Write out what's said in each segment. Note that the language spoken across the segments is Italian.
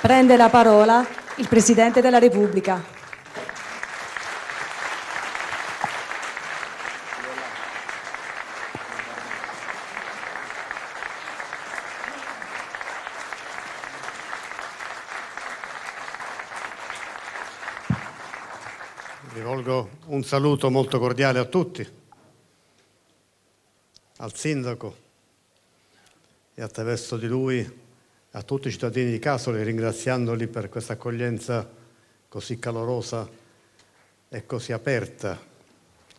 Prende la parola il Presidente della Repubblica. Rivolgo un saluto molto cordiale a tutti, al Sindaco e attraverso di lui a tutti i cittadini di Casoli, ringraziandoli per questa accoglienza così calorosa e così aperta,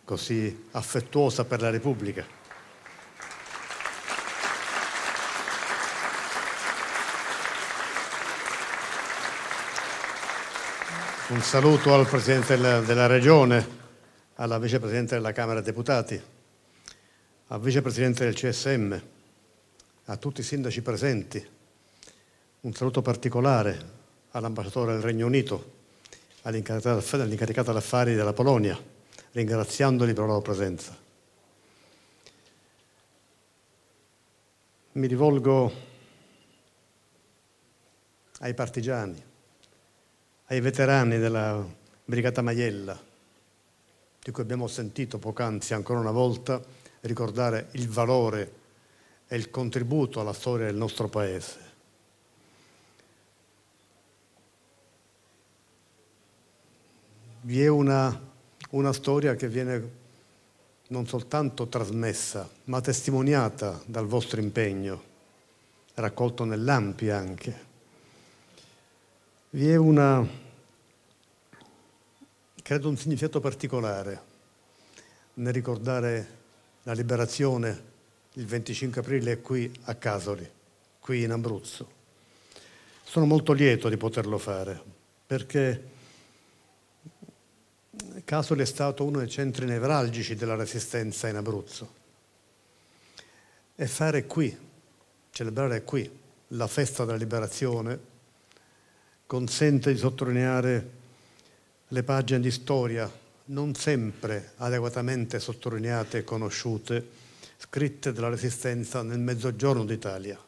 così affettuosa per la Repubblica. Un saluto al Presidente della, Regione, alla Vicepresidente della Camera dei Deputati, al Vicepresidente del CSM, a tutti i sindaci presenti, un saluto particolare all'ambasciatore del Regno Unito, all'incaricata d'affari della Polonia, ringraziandoli per la loro presenza. Mi rivolgo ai partigiani, ai veterani della Brigata Maiella, di cui abbiamo sentito poc'anzi ancora una volta ricordare il valore e il contributo alla storia del nostro Paese. vi è una, una storia che viene non soltanto trasmessa, ma testimoniata dal vostro impegno, raccolto nell'Ampi anche. Vi è una, credo un significato particolare nel ricordare la liberazione il 25 aprile qui a Casoli, qui in Abruzzo. Sono molto lieto di poterlo fare, perché Casoli è stato uno dei centri nevralgici della resistenza in Abruzzo. E fare qui, celebrare qui la festa della liberazione, consente di sottolineare le pagine di storia non sempre adeguatamente sottolineate e conosciute, scritte della resistenza nel mezzogiorno d'Italia.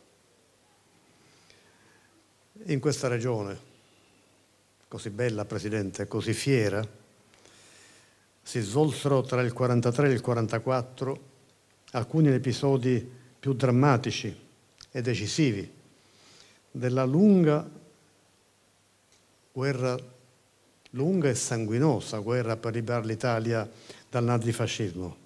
In questa regione, così bella Presidente, così fiera, si svolsero tra il 43 e il 44 alcuni episodi più drammatici e decisivi della lunga guerra, lunga e sanguinosa guerra per liberare l'Italia dal nazifascismo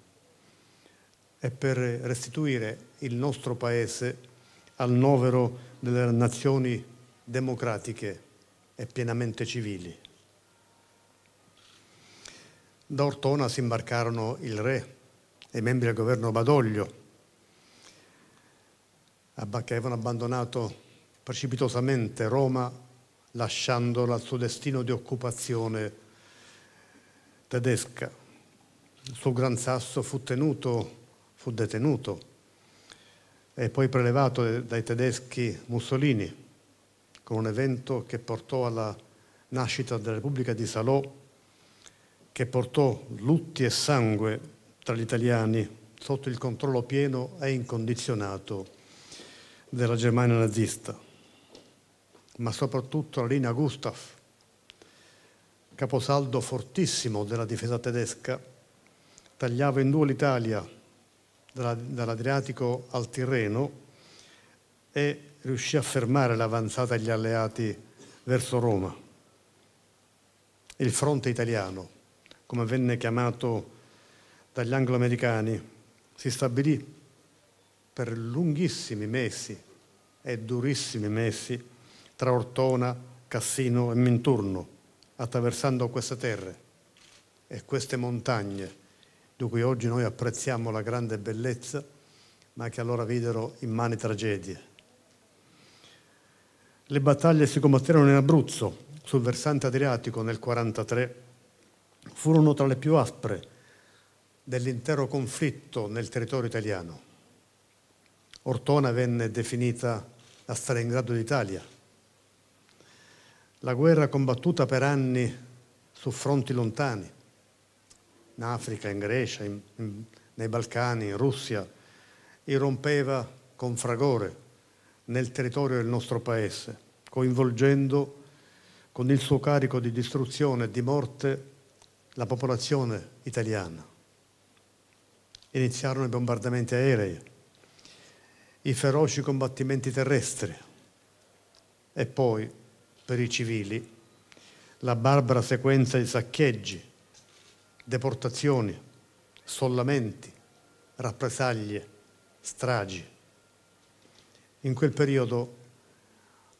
e per restituire il nostro paese al novero delle nazioni democratiche e pienamente civili. Da Ortona si imbarcarono il re e i membri del governo Badoglio. Che avevano abbandonato precipitosamente Roma, lasciandola al suo destino di occupazione tedesca. Il suo Gran Sasso fu tenuto, fu detenuto e poi prelevato dai tedeschi Mussolini con un evento che portò alla nascita della Repubblica di Salò che portò lutti e sangue tra gli italiani sotto il controllo pieno e incondizionato della Germania nazista, ma soprattutto la linea Gustav, caposaldo fortissimo della difesa tedesca, tagliava in due l'Italia dall'Adriatico al Tirreno e riuscì a fermare l'avanzata degli alleati verso Roma, il fronte italiano come venne chiamato dagli angloamericani, si stabilì per lunghissimi mesi e durissimi mesi tra Ortona, Cassino e Minturno, attraversando queste terre e queste montagne di cui oggi noi apprezziamo la grande bellezza, ma che allora videro immani tragedie. Le battaglie si combatterono in Abruzzo, sul versante adriatico nel 1943 furono tra le più aspre dell'intero conflitto nel territorio italiano. Ortona venne definita la Stalingrado d'Italia. La guerra combattuta per anni su fronti lontani, in Africa, in Grecia, in, in, nei Balcani, in Russia, irrompeva con fragore nel territorio del nostro paese, coinvolgendo con il suo carico di distruzione e di morte la popolazione italiana. Iniziarono i bombardamenti aerei, i feroci combattimenti terrestri e poi, per i civili, la barbara sequenza di saccheggi, deportazioni, sollamenti, rappresaglie, stragi. In quel periodo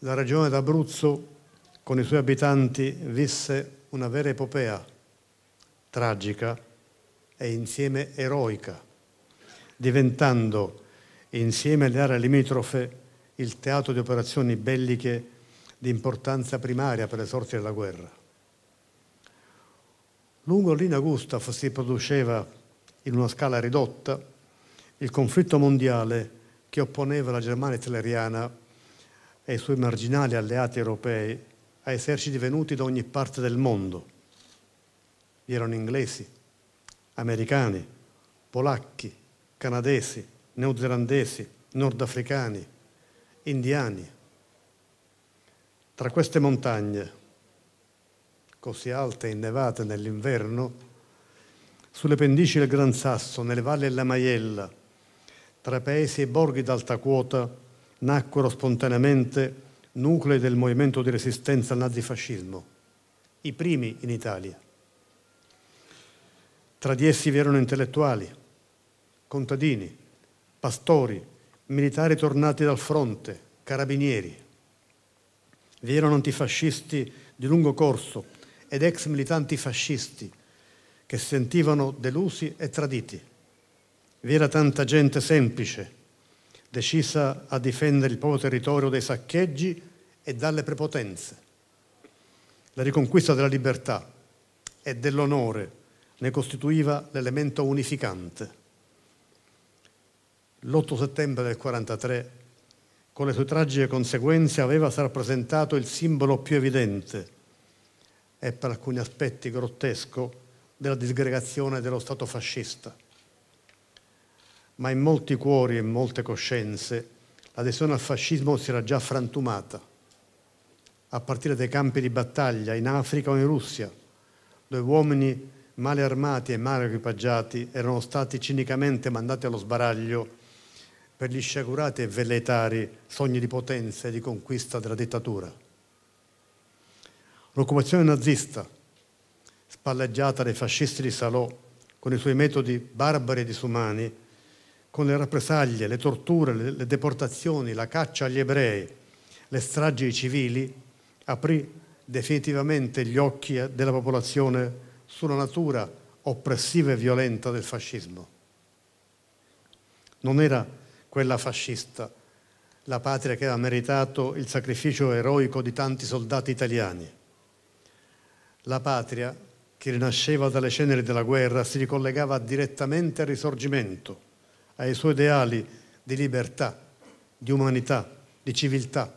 la regione d'Abruzzo con i suoi abitanti visse una vera epopea tragica e insieme eroica, diventando insieme alle aree limitrofe il teatro di operazioni belliche di importanza primaria per le sorti della guerra. Lungo l'Ina Gustav si produceva in una scala ridotta il conflitto mondiale che opponeva la Germania hitleriana e i suoi marginali alleati europei a eserciti venuti da ogni parte del mondo vi erano inglesi, americani, polacchi, canadesi, neozelandesi, nordafricani, indiani. Tra queste montagne, così alte e innevate nell'inverno, sulle pendici del Gran Sasso, nelle valli della Maiella, tra paesi e borghi d'alta quota, nacquero spontaneamente nuclei del movimento di resistenza al nazifascismo, i primi in Italia. Tra di essi vi erano intellettuali, contadini, pastori, militari tornati dal fronte, carabinieri. Vi erano antifascisti di lungo corso ed ex militanti fascisti che sentivano delusi e traditi. Vi era tanta gente semplice, decisa a difendere il proprio territorio dai saccheggi e dalle prepotenze. La riconquista della libertà e dell'onore ne costituiva l'elemento unificante. L'8 settembre del 1943, con le sue tragiche conseguenze, aveva rappresentato il simbolo più evidente e per alcuni aspetti grottesco della disgregazione dello Stato fascista. Ma in molti cuori e in molte coscienze l'adesione al fascismo si era già frantumata, a partire dai campi di battaglia in Africa o in Russia, dove uomini male armati e male equipaggiati, erano stati cinicamente mandati allo sbaraglio per gli sciagurati e velletari sogni di potenza e di conquista della dittatura. L'occupazione nazista, spalleggiata dai fascisti di Salò, con i suoi metodi barbari e disumani, con le rappresaglie, le torture, le deportazioni, la caccia agli ebrei, le stragi ai civili, aprì definitivamente gli occhi della popolazione sulla natura oppressiva e violenta del fascismo. Non era quella fascista la patria che aveva meritato il sacrificio eroico di tanti soldati italiani. La patria che rinasceva dalle ceneri della guerra si ricollegava direttamente al risorgimento, ai suoi ideali di libertà, di umanità, di civiltà,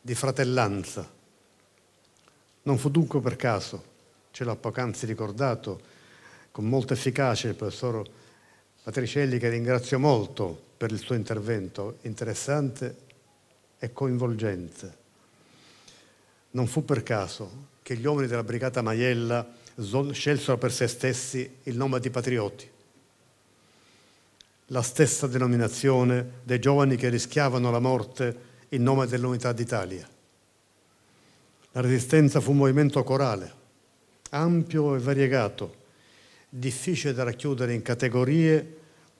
di fratellanza. Non fu dunque per caso ce l'ha poc'anzi ricordato con molta efficacia il professor Patricielli che ringrazio molto per il suo intervento interessante e coinvolgente. Non fu per caso che gli uomini della brigata Maiella scelsero per se stessi il nome di patrioti, la stessa denominazione dei giovani che rischiavano la morte in nome dell'unità d'Italia. La resistenza fu un movimento corale, ampio e variegato, difficile da racchiudere in categorie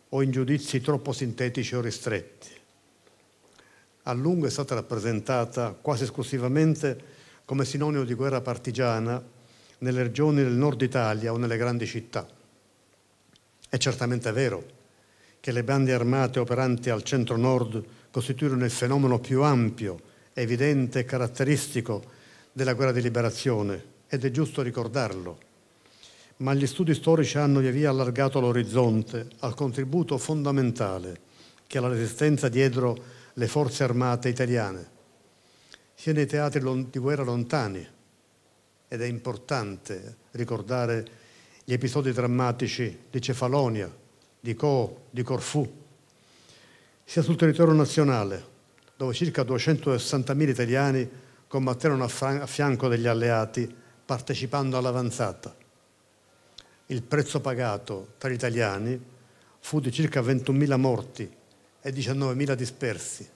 o in giudizi troppo sintetici o ristretti. A lungo è stata rappresentata quasi esclusivamente come sinonimo di guerra partigiana nelle regioni del nord Italia o nelle grandi città. È certamente vero che le bande armate operanti al centro-nord costituirono il fenomeno più ampio, evidente e caratteristico della guerra di liberazione, ed è giusto ricordarlo, ma gli studi storici hanno via via allargato l'orizzonte al contributo fondamentale che la resistenza diedero le forze armate italiane, sia nei teatri di guerra lontani, ed è importante ricordare gli episodi drammatici di Cefalonia, di Co, di Corfù, sia sul territorio nazionale, dove circa 260.000 italiani combatterono a fianco degli alleati partecipando all'avanzata. Il prezzo pagato tra gli italiani fu di circa 21.000 morti e 19.000 dispersi.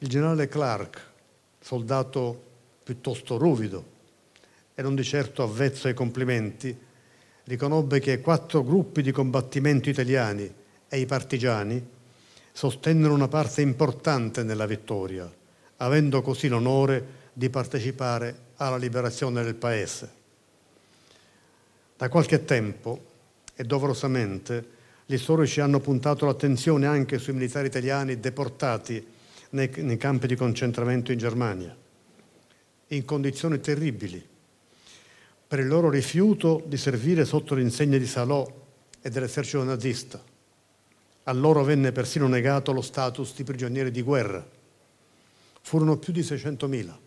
Il generale Clark, soldato piuttosto ruvido e non di certo avvezzo ai complimenti, riconobbe che quattro gruppi di combattimento italiani e i partigiani sostennero una parte importante nella vittoria, avendo così l'onore di di partecipare alla liberazione del Paese. Da qualche tempo, e doverosamente, gli storici hanno puntato l'attenzione anche sui militari italiani deportati nei, nei campi di concentramento in Germania, in condizioni terribili, per il loro rifiuto di servire sotto l'insegna di Salò e dell'esercito nazista. A loro venne persino negato lo status di prigionieri di guerra. Furono più di 600.000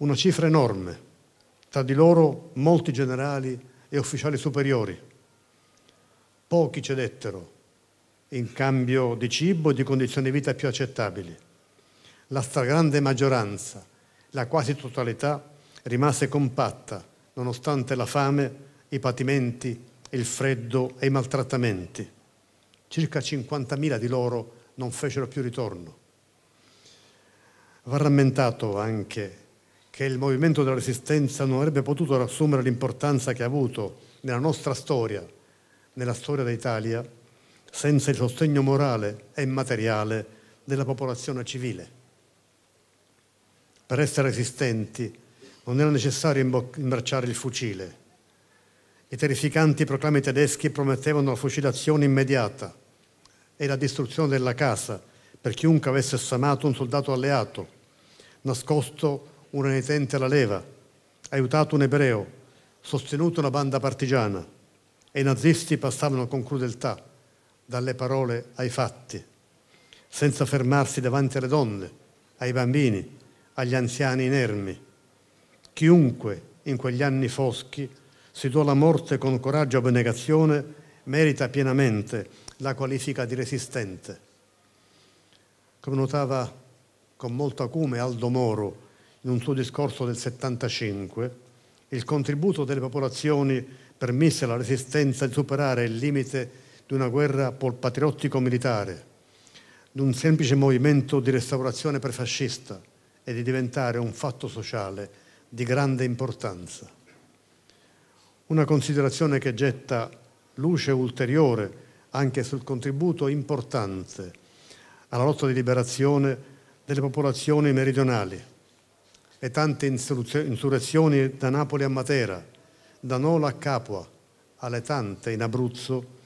una cifra enorme, tra di loro molti generali e ufficiali superiori. Pochi cedettero in cambio di cibo e di condizioni di vita più accettabili. La stragrande maggioranza, la quasi totalità, rimase compatta nonostante la fame, i patimenti, il freddo e i maltrattamenti. Circa 50.000 di loro non fecero più ritorno. Va rammentato anche che il movimento della resistenza non avrebbe potuto assumere l'importanza che ha avuto nella nostra storia, nella storia d'Italia, senza il sostegno morale e immateriale della popolazione civile. Per essere resistenti non era necessario imbracciare il fucile. I terrificanti proclami tedeschi promettevano la fucilazione immediata e la distruzione della casa per chiunque avesse assamato un soldato alleato, nascosto un renitente alla leva, aiutato un ebreo, sostenuto una banda partigiana e i nazisti passavano con crudeltà dalle parole ai fatti, senza fermarsi davanti alle donne, ai bambini, agli anziani inermi. Chiunque in quegli anni foschi si dò la morte con coraggio e abnegazione merita pienamente la qualifica di resistente. Come notava con molto acume Aldo Moro in un suo discorso del 75, il contributo delle popolazioni permise alla resistenza di superare il limite di una guerra polpatriottico-militare, di un semplice movimento di restaurazione prefascista e di diventare un fatto sociale di grande importanza. Una considerazione che getta luce ulteriore anche sul contributo importante alla lotta di liberazione delle popolazioni meridionali, le tante insurrezioni da Napoli a Matera, da Nola a Capua, alle tante in Abruzzo,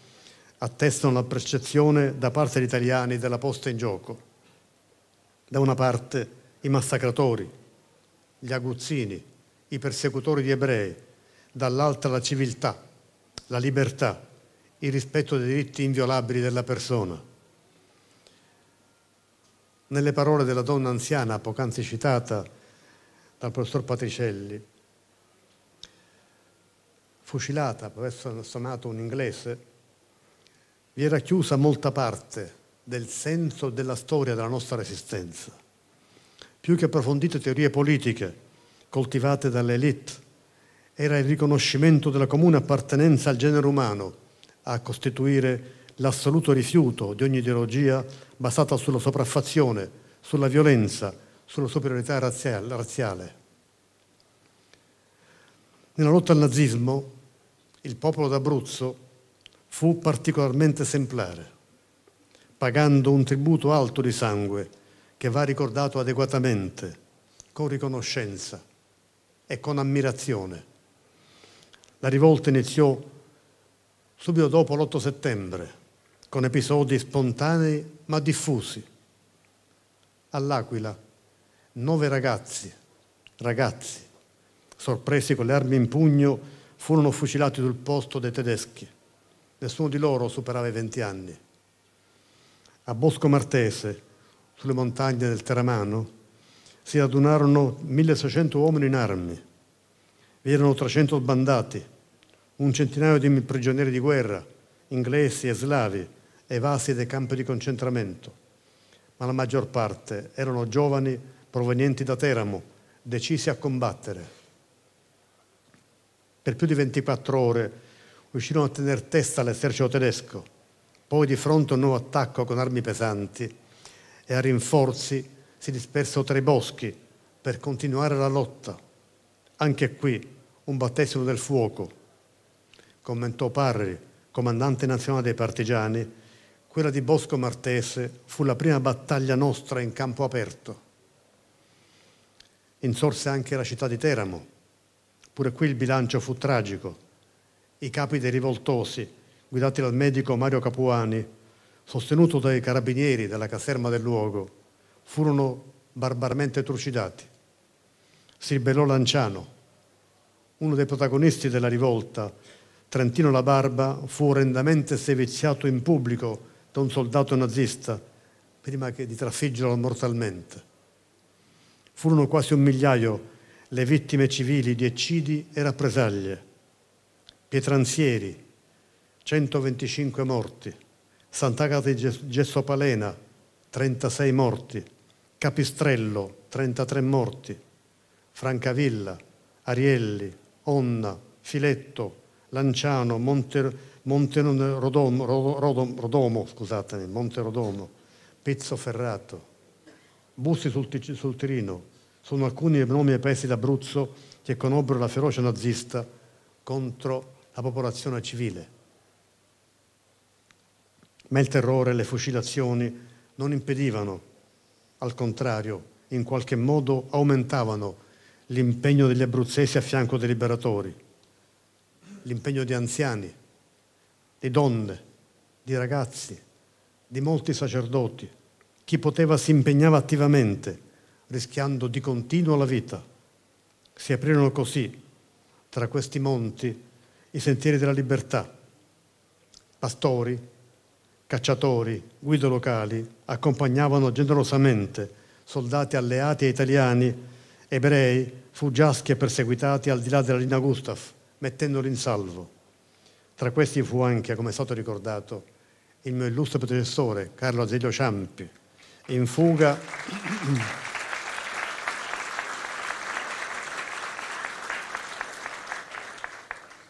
attestano la percezione da parte degli italiani della posta in gioco. Da una parte i massacratori, gli aguzzini, i persecutori di ebrei, dall'altra la civiltà, la libertà, il rispetto dei diritti inviolabili della persona. Nelle parole della donna anziana poc'anzi citata, dal professor Patricelli, fucilata per essere suonato un inglese, vi era chiusa molta parte del senso della storia della nostra resistenza, più che approfondite teorie politiche coltivate dall'elite, era il riconoscimento della comune appartenenza al genere umano a costituire l'assoluto rifiuto di ogni ideologia basata sulla sopraffazione, sulla violenza, sulla superiorità razziale. Nella lotta al nazismo il popolo d'Abruzzo fu particolarmente esemplare, pagando un tributo alto di sangue che va ricordato adeguatamente, con riconoscenza e con ammirazione. La rivolta iniziò subito dopo l'8 settembre, con episodi spontanei ma diffusi. All'Aquila nove ragazzi, ragazzi, sorpresi con le armi in pugno, furono fucilati sul posto dai tedeschi. Nessuno di loro superava i 20 anni. A Bosco Martese, sulle montagne del Teramano, si adunarono 1600 uomini in armi. Vi erano 300 sbandati, un centinaio di prigionieri di guerra, inglesi e slavi, evasi dai campi di concentramento, ma la maggior parte erano giovani provenienti da Teramo, decisi a combattere. Per più di 24 ore riuscirono a tenere testa all'esercito tedesco, poi di fronte a un nuovo attacco con armi pesanti e a rinforzi si dispersero tra i boschi per continuare la lotta. Anche qui un battesimo del fuoco. Commentò Parri, comandante nazionale dei partigiani, quella di Bosco Martese fu la prima battaglia nostra in campo aperto insorse anche la città di Teramo. Pure qui il bilancio fu tragico. I capi dei rivoltosi, guidati dal medico Mario Capuani, sostenuto dai carabinieri della caserma del luogo, furono barbaramente trucidati. Si ribellò Lanciano, uno dei protagonisti della rivolta, Trentino La Barba, fu orrendamente seviziato in pubblico da un soldato nazista prima che di trafiggerlo mortalmente. Furono quasi un migliaio le vittime civili di eccidi e rappresaglie. Pietranzieri, 125 morti. Sant'Agata di Gessopalena, 36 morti. Capistrello, 33 morti. Francavilla, Arielli, Onna, Filetto, Lanciano, Monte, Monte Rodomo, Rodomo, Rodomo, Monte Rodomo, Pizzo Ferrato, Bussi sul, sul Tirino sono alcuni dei nomi dei paesi d'Abruzzo che conobbero la ferocia nazista contro la popolazione civile. Ma il terrore e le fucilazioni non impedivano, al contrario, in qualche modo aumentavano l'impegno degli abruzzesi a fianco dei liberatori, l'impegno di anziani, di donne, di ragazzi, di molti sacerdoti, chi poteva si impegnava attivamente, rischiando di continuo la vita. Si aprirono così, tra questi monti, i sentieri della libertà. Pastori, cacciatori, guide locali accompagnavano generosamente soldati alleati e italiani, ebrei, fuggiaschi e perseguitati al di là della linea Gustav, mettendoli in salvo. Tra questi fu anche, come è stato ricordato, il mio illustre predecessore Carlo Azeglio Ciampi, in fuga.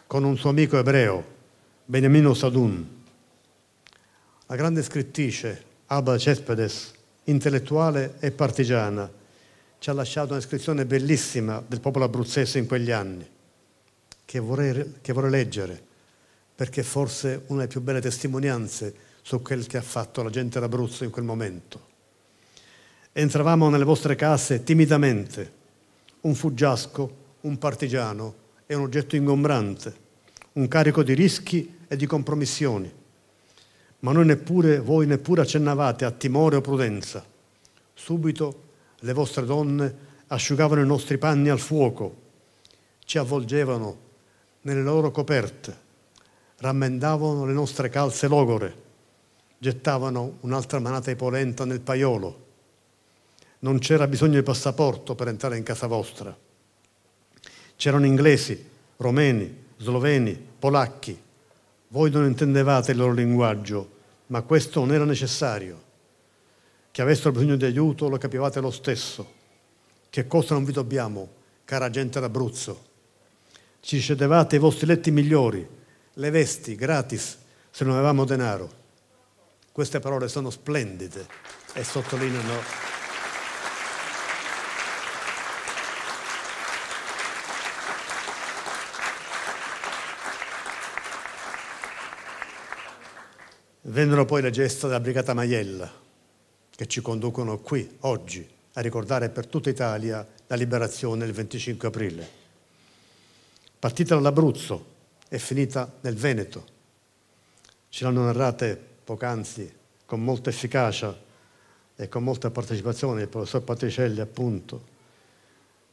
con un suo amico ebreo, Beniamino Sadun. La grande scrittrice Abba Cespedes, intellettuale e partigiana, ci ha lasciato una descrizione bellissima del popolo abruzzese in quegli anni, che vorrei, che vorrei leggere, perché è forse una delle più belle testimonianze su quel che ha fatto la gente d'Abruzzo in quel momento entravamo nelle vostre case timidamente, un fuggiasco, un partigiano e un oggetto ingombrante, un carico di rischi e di compromissioni. Ma noi neppure, voi neppure accennavate a timore o prudenza. Subito le vostre donne asciugavano i nostri panni al fuoco, ci avvolgevano nelle loro coperte, rammendavano le nostre calze logore, gettavano un'altra manata di polenta nel paiolo non c'era bisogno di passaporto per entrare in casa vostra. C'erano inglesi, romeni, sloveni, polacchi. Voi non intendevate il loro linguaggio, ma questo non era necessario. Che avessero bisogno di aiuto lo capivate lo stesso. Che cosa non vi dobbiamo, cara gente d'Abruzzo? Ci cedevate i vostri letti migliori, le vesti gratis se non avevamo denaro. Queste parole sono splendide e sottolineano Vennero poi le gesta della Brigata Maiella, che ci conducono qui, oggi, a ricordare per tutta Italia la liberazione il 25 aprile. Partita dall'Abruzzo e finita nel Veneto. Ce l'hanno narrate poc'anzi con molta efficacia e con molta partecipazione il professor Patricelli appunto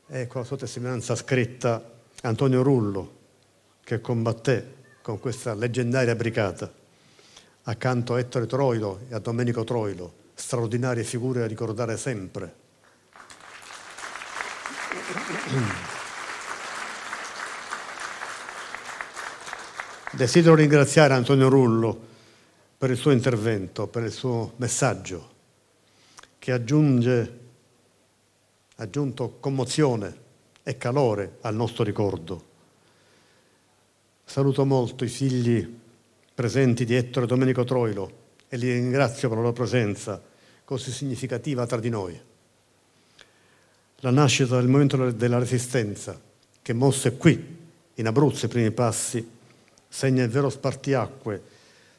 e con la sua testimonianza scritta Antonio Rullo che combatté con questa leggendaria brigata accanto a Ettore Troilo e a Domenico Troilo, straordinarie figure da ricordare sempre. Desidero ringraziare Antonio Rullo per il suo intervento, per il suo messaggio, che aggiunge, aggiunto commozione e calore al nostro ricordo. Saluto molto i figli presenti dietro Domenico Troilo e li ringrazio per la loro presenza così significativa tra di noi. La nascita del movimento della resistenza, che mosse qui, in Abruzzo, i primi passi, segna il vero spartiacque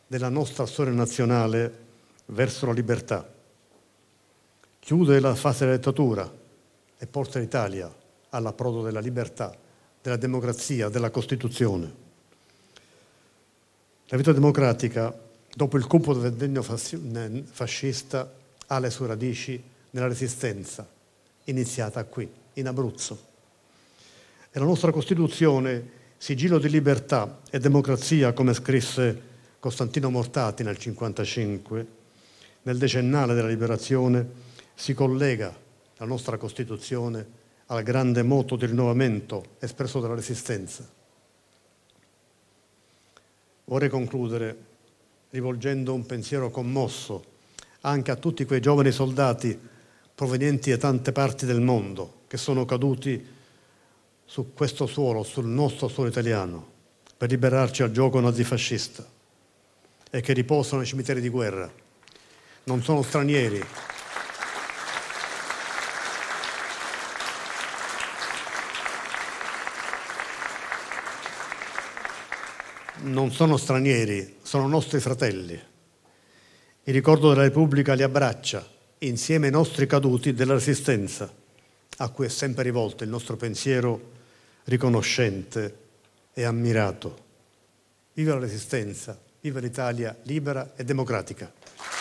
della nostra storia nazionale verso la libertà. Chiude la fase della dittatura e porta l'Italia all'approdo della libertà, della democrazia, della Costituzione. La vita democratica, dopo il cupo del ventennio fascista, ha le sue radici nella resistenza, iniziata qui, in Abruzzo. E la nostra Costituzione, sigillo di libertà e democrazia, come scrisse Costantino Mortati nel 1955, nel decennale della liberazione, si collega la nostra Costituzione al grande moto di rinnovamento espresso dalla Resistenza. Vorrei concludere rivolgendo un pensiero commosso anche a tutti quei giovani soldati provenienti da tante parti del mondo che sono caduti su questo suolo, sul nostro suolo italiano, per liberarci al gioco nazifascista e che riposano nei cimiteri di guerra. Non sono stranieri. non sono stranieri, sono nostri fratelli. Il ricordo della Repubblica li abbraccia, insieme ai nostri caduti della Resistenza, a cui è sempre rivolto il nostro pensiero riconoscente e ammirato. Viva la Resistenza, viva l'Italia libera e democratica.